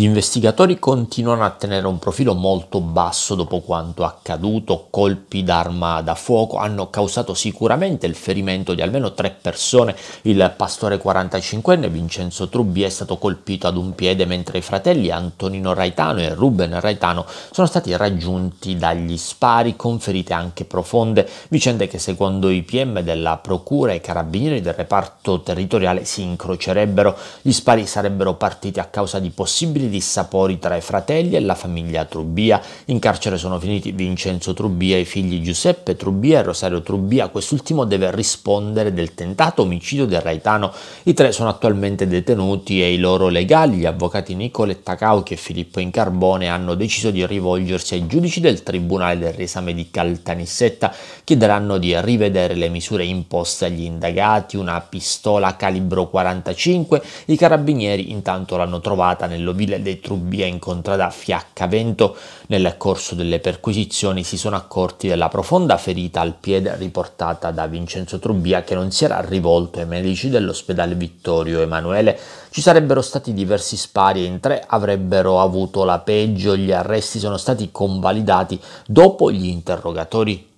Gli investigatori continuano a tenere un profilo molto basso dopo quanto accaduto, colpi d'arma da fuoco hanno causato sicuramente il ferimento di almeno tre persone, il pastore 45enne Vincenzo Trubbi è stato colpito ad un piede mentre i fratelli Antonino Raitano e Ruben Raitano sono stati raggiunti dagli spari con ferite anche profonde, vicende che secondo i PM della Procura e i carabinieri del reparto territoriale si incrocerebbero, gli spari sarebbero partiti a causa di possibili dissapori tra i fratelli e la famiglia Trubbia. In carcere sono finiti Vincenzo Trubbia, e i figli Giuseppe Trubbia e Rosario Trubbia. Quest'ultimo deve rispondere del tentato omicidio del Raetano. I tre sono attualmente detenuti e i loro legali, gli avvocati Nicoletta Cauchi e Filippo Incarbone, hanno deciso di rivolgersi ai giudici del Tribunale del Riesame di Caltanissetta. Chiederanno di rivedere le misure imposte agli indagati, una pistola calibro 45. I carabinieri intanto l'hanno trovata nell'ovile missile dei Trubbia in contrada Fiaccavento nel corso delle perquisizioni si sono accorti della profonda ferita al piede riportata da Vincenzo Trubbia che non si era rivolto ai medici dell'ospedale Vittorio Emanuele. Ci sarebbero stati diversi spari e in tre avrebbero avuto la peggio, gli arresti sono stati convalidati dopo gli interrogatori